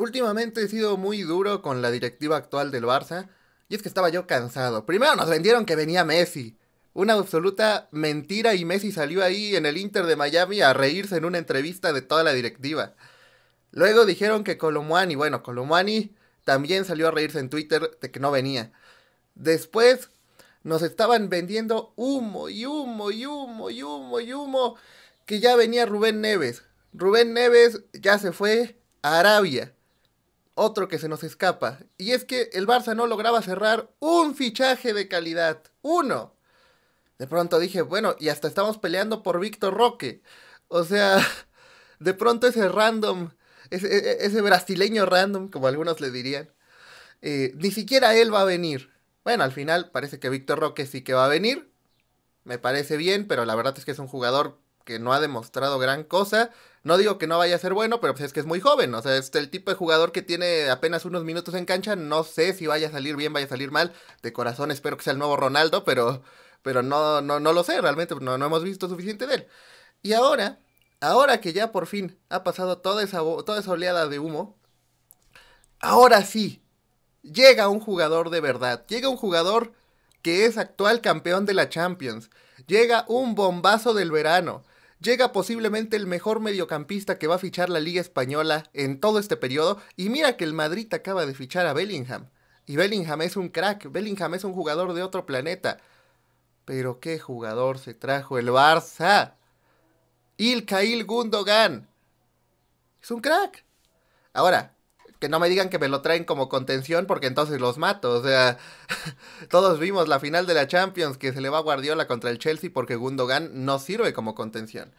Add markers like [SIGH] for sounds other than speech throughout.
Últimamente he sido muy duro con la directiva actual del Barça y es que estaba yo cansado. Primero nos vendieron que venía Messi. Una absoluta mentira y Messi salió ahí en el Inter de Miami a reírse en una entrevista de toda la directiva. Luego dijeron que Colomwani, bueno, Colomwani también salió a reírse en Twitter de que no venía. Después nos estaban vendiendo humo y humo y humo y humo y humo que ya venía Rubén Neves. Rubén Neves ya se fue a Arabia otro que se nos escapa. Y es que el Barça no lograba cerrar un fichaje de calidad. Uno. De pronto dije, bueno, y hasta estamos peleando por Víctor Roque. O sea, [LAUGHS] de pronto ese random, e, e, ese, brasileño random, como algunos le dirían, eh, ni siquiera él va a venir. Bueno, al final parece que Víctor Roque sí que va a venir. Me parece bien, pero la verdad es que es un jugador que no ha demostrado gran cosa no digo que no vaya a ser bueno, pero pues, es que es muy joven. O sea, es este, el tipo de jugador que tiene apenas unos minutos en cancha. No sé si vaya a salir bien, vaya a salir mal. De corazón espero que sea el nuevo Ronaldo, pero, pero no, no, lo sé, realmente no, hemos visto suficiente de él. Y ahora, ahora que ya por fin ha pasado toda esa, toda esa oleada de humo, ahora sí, llega un jugador de verdad. Llega un jugador que es actual campeón de la Champions. Llega un bombazo del verano llega posiblemente el mejor mediocampista que va a fichar la Liga Española en todo este periodo. Y mira que el Madrid acaba de fichar a Bellingham. Y Bellingham es un crack, Bellingham es un jugador de otro planeta. Pero qué jugador se trajo el Barça. Ilkail Gundogan. Es un crack. Ahora, que no me digan que me lo traen como contención porque entonces los mato. O sea, [LAUGHS] todos vimos la final de la Champions que se le va a Guardiola contra el Chelsea porque Gundogan no sirve como contención.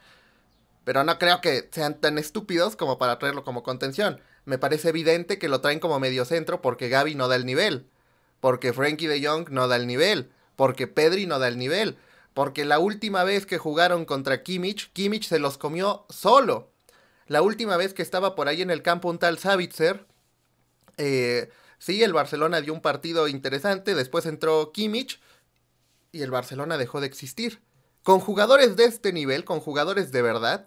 Pero no creo que sean tan estúpidos como para traerlo como contención. Me parece evidente que lo traen como medio centro porque Gaby no da el nivel. Porque Frankie de Jong no da el nivel. Porque Pedri no da el nivel. Porque la última vez que jugaron contra Kimmich, Kimmich se los comió solo. La última vez que estaba por ahí en el campo un tal Savitzer, eh, sí, el Barcelona dio un partido interesante, después entró Kimmich y el Barcelona dejó de existir. Con jugadores de este nivel, con jugadores de verdad,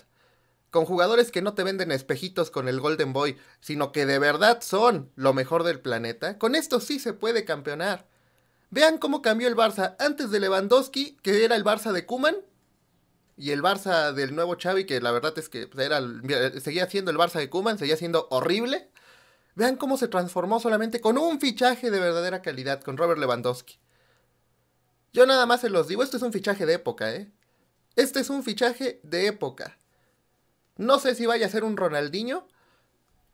con jugadores que no te venden espejitos con el Golden Boy, sino que de verdad son lo mejor del planeta, con esto sí se puede campeonar. Vean cómo cambió el Barça antes de Lewandowski, que era el Barça de Kuman, y el Barça del nuevo Xavi, que la verdad es que pues, seguía siendo el Barça de Kuman, seguía siendo horrible. Vean cómo se transformó solamente con un fichaje de verdadera calidad, con Robert Lewandowski. Yo nada más se los digo, esto es un fichaje de época, ¿eh? Este es un fichaje de época. No sé si vaya a ser un Ronaldinho,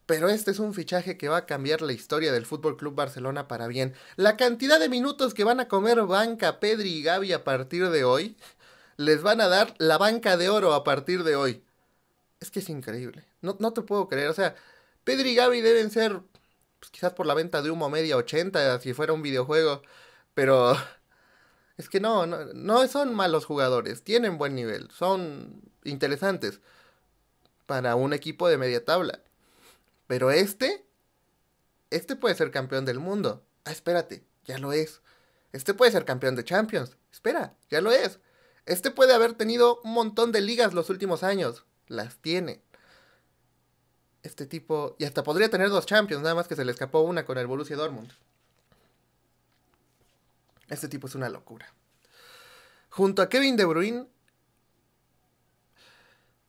pero este es un fichaje que va a cambiar la historia del Fútbol Club Barcelona para bien. La cantidad de minutos que van a comer Banca, Pedri y Gaby a partir de hoy, les van a dar la banca de oro a partir de hoy. Es que es increíble. No, no te puedo creer. O sea, Pedri y Gaby deben ser, pues, quizás por la venta de humo media 80, si fuera un videojuego, pero [LAUGHS] es que no, no, no son malos jugadores, tienen buen nivel, son interesantes para un equipo de media tabla. Pero este, este puede ser campeón del mundo. Ah, espérate, ya lo es. Este puede ser campeón de Champions. Espera, ya lo es. Este puede haber tenido un montón de ligas los últimos años. Las tiene este tipo, y hasta podría tener dos Champions, nada más que se le escapó una con el Borussia Dortmund. Este tipo es una locura. Junto a Kevin De Bruyne,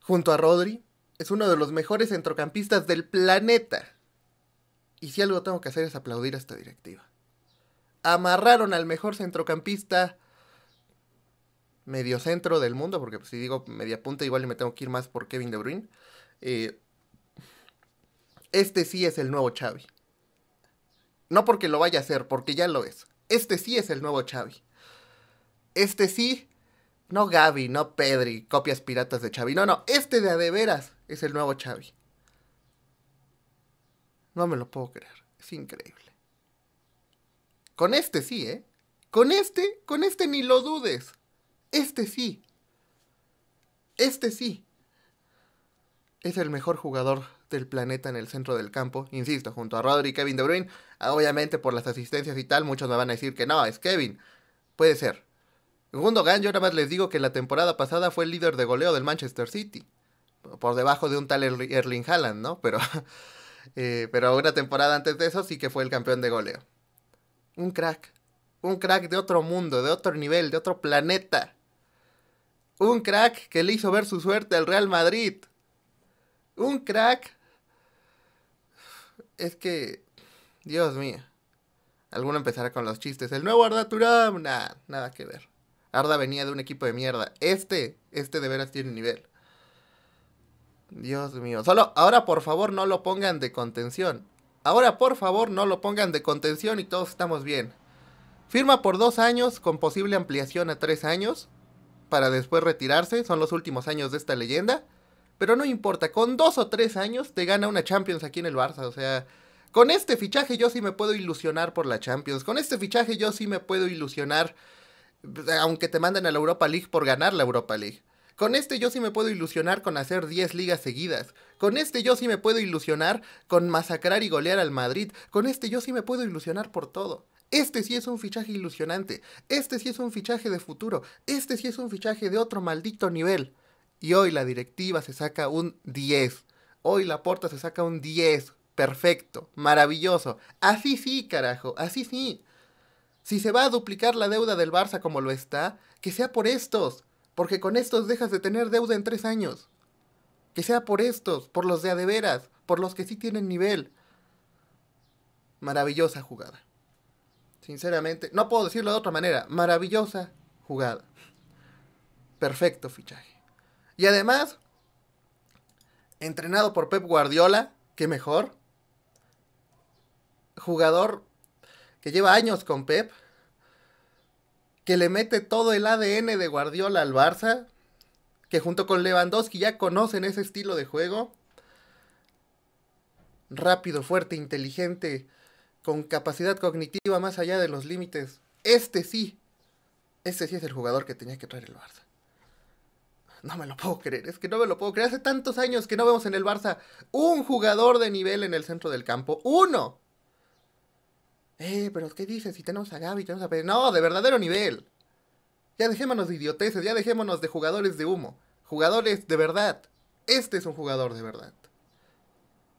junto a Rodri, es uno de los mejores centrocampistas del planeta. Y si algo tengo que hacer es aplaudir a esta directiva. Amarraron al mejor centrocampista mediocentro del mundo, porque si digo media punta igual me tengo que ir más por Kevin De Bruyne. Eh, este sí es el nuevo Xavi. No porque lo vaya a hacer, porque ya lo es. Este sí es el nuevo Xavi. Este sí, no Gaby, no Pedri, copias piratas de Xavi. No, no, este de a de veras es el nuevo Xavi. No me lo puedo creer, es increíble. Con este sí, ¿eh? Con este, con este ni lo dudes. Este sí. Este sí. Es el mejor jugador del planeta en el centro del campo, insisto, junto a Rodri y Kevin De Bruyne. Obviamente por las asistencias y tal, muchos me van a decir que no, es Kevin. Puede ser. gan, yo nada más les digo que la temporada pasada fue el líder de goleo del Manchester City. Por debajo de un tal Erling Haaland, ¿no? Pero, [LAUGHS] eh, pero una temporada antes de eso sí que fue el campeón de goleo. Un crack. Un crack de otro mundo, de otro nivel, de otro planeta. Un crack que le hizo ver su suerte al Real Madrid. Un crack es que, Dios mío. Alguno empezará con los chistes. El nuevo Arda Turam. nada que ver. Arda venía de un equipo de mierda. Este, este de veras tiene nivel. Dios mío. Solo, ahora por favor no lo pongan de contención. Ahora por favor no lo pongan de contención y todos estamos bien. Firma por dos años con posible ampliación a tres años para después retirarse. Son los últimos años de esta leyenda pero no importa, con dos o tres años te gana una Champions aquí en el Barça, o sea, con este fichaje yo sí me puedo ilusionar por la Champions, con este fichaje yo sí me puedo ilusionar, pues, aunque te manden a la Europa League por ganar la Europa League. Con este yo sí me puedo ilusionar con hacer 10 ligas seguidas. Con este yo sí me puedo ilusionar con masacrar y golear al Madrid. Con este yo sí me puedo ilusionar por todo. Este sí es un fichaje ilusionante. Este sí es un fichaje de futuro. Este sí es un fichaje de otro maldito nivel y hoy la directiva se saca un 10. Hoy la porta se saca un 10. Perfecto, maravilloso. Así sí, carajo, así sí. Si se va a duplicar la deuda del Barça como lo está, que sea por estos, porque con estos dejas de tener deuda en tres años. Que sea por estos, por los de veras, por los que sí tienen nivel. Maravillosa jugada. Sinceramente, no puedo decirlo de otra manera. Maravillosa jugada. Perfecto fichaje. Y además, entrenado por Pep Guardiola, que mejor. Jugador que lleva años con Pep, que le mete todo el ADN de Guardiola al Barça, que junto con Lewandowski ya conocen ese estilo de juego. Rápido, fuerte, inteligente, con capacidad cognitiva más allá de los límites. Este sí, este sí es el jugador que tenía que traer el Barça no me lo puedo creer, es que no me lo puedo creer. Hace tantos años que no vemos en el Barça un jugador de nivel en el centro del campo. ¡Uno! Eh, pero ¿qué dices? Si tenemos a Gaby, tenemos a Pedro. No, de verdadero nivel. Ya dejémonos de idioteces, ya dejémonos de jugadores de humo. Jugadores de verdad. Este es un jugador de verdad.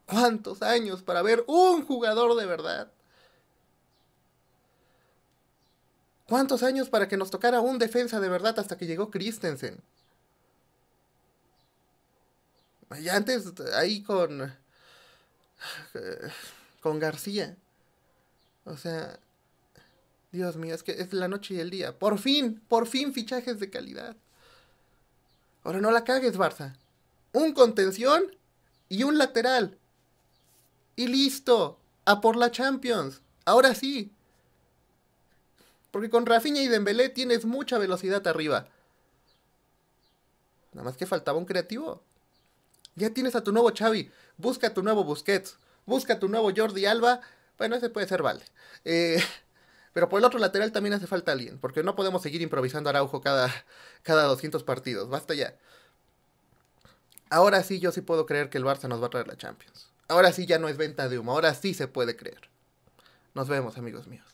¿Cuántos años para ver un jugador de verdad? ¿Cuántos años para que nos tocara un defensa de verdad hasta que llegó Christensen? Ya antes, ahí con. con García. O sea. Dios mío, es que es la noche y el día. Por fin, por fin fichajes de calidad. Ahora no la cagues, Barça. Un contención y un lateral. Y listo. A por la Champions. Ahora sí. Porque con Rafinha y Dembélé tienes mucha velocidad arriba. Nada más que faltaba un creativo. Ya tienes a tu nuevo Xavi, busca tu nuevo Busquets, busca tu nuevo Jordi Alba. Bueno, ese puede ser Vale. Eh, [LAUGHS] pero por el otro lateral también hace falta alguien, porque no podemos seguir improvisando a Araujo cada, cada 200 partidos. Basta ya. Ahora sí, yo sí puedo creer que el Barça nos va a traer la Champions. Ahora sí ya no es venta de humo, ahora sí se puede creer. Nos vemos, amigos míos.